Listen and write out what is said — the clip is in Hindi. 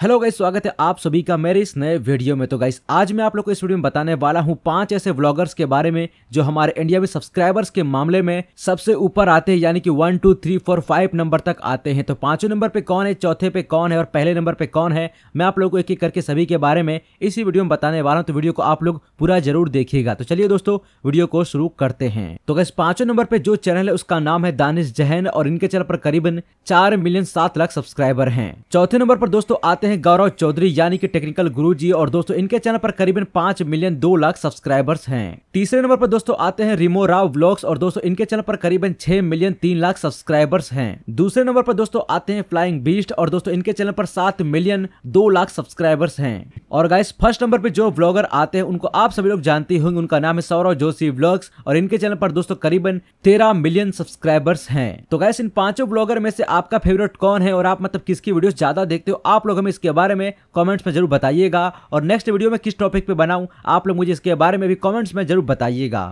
हेलो गाइस स्वागत है आप सभी का मेरे इस नए वीडियो में तो गाइस आज मैं आप लोग को इस वीडियो में बताने वाला हूँ पांच ऐसे व्लॉगर्स के बारे में जो हमारे इंडिया में सब्सक्राइबर्स के मामले में सबसे ऊपर आते हैं यानी कि one two three four five number तक आते हैं तो पांचों नंबर पे कौन है चौथे पे कौन है और पहले नंबर पे कौन है मैं आप लोग को एक एक करके सभी के बारे में इसी वीडियो में बताने वाला हूँ तो वीडियो को आप लोग पूरा जरूर देखिएगा तो चलिए दोस्तों वीडियो को शुरू करते हैं तो गैस पांचों नंबर पे जो चैनल है उसका नाम है दानिश जहन और इनके चैनल पर करीबन चार मिलियन सात लाख सब्सक्राइबर है चौथे नंबर पर दोस्तों आते करते हैं गौरव चौधरी यानी कि टेक्निकल गुरु जी और दोस्तों इनके चैनल पर करीबन पांच मिलियन दो लाख सब्सक्राइबर्स हैं तीसरे नंबर पर दोस्तों आते हैं रिमो राव ब्लॉग्स और दोस्तों इनके चैनल पर करीबन छह मिलियन तीन लाख सब्सक्राइबर्स हैं दूसरे नंबर पर दोस्तों आते हैं फ्लाइंग बीस्ट और दोस्तों इनके चैनल पर सात मिलियन दो लाख सब्सक्राइबर्स हैं और गाइस फर्स्ट नंबर पर जो ब्लॉगर आते हैं उनको आप सभी लोग जानते होंगे उनका नाम है सौरव जोशी ब्लॉग्स और इनके चैनल पर दोस्तों करीबन तेरह मिलियन सब्सक्राइबर्स हैं तो गाइस इन पांचों ब्लॉगर में से आपका फेवरेट कौन है और आप मतलब किसकी वीडियो ज्यादा देखते हो आप लोग हमें इसके बारे में कमेंट्स में जरूर बताइएगा और नेक्स्ट वीडियो में किस टॉपिक पे बनाऊं आप लोग मुझे इसके बारे में भी कमेंट्स में जरूर बताइएगा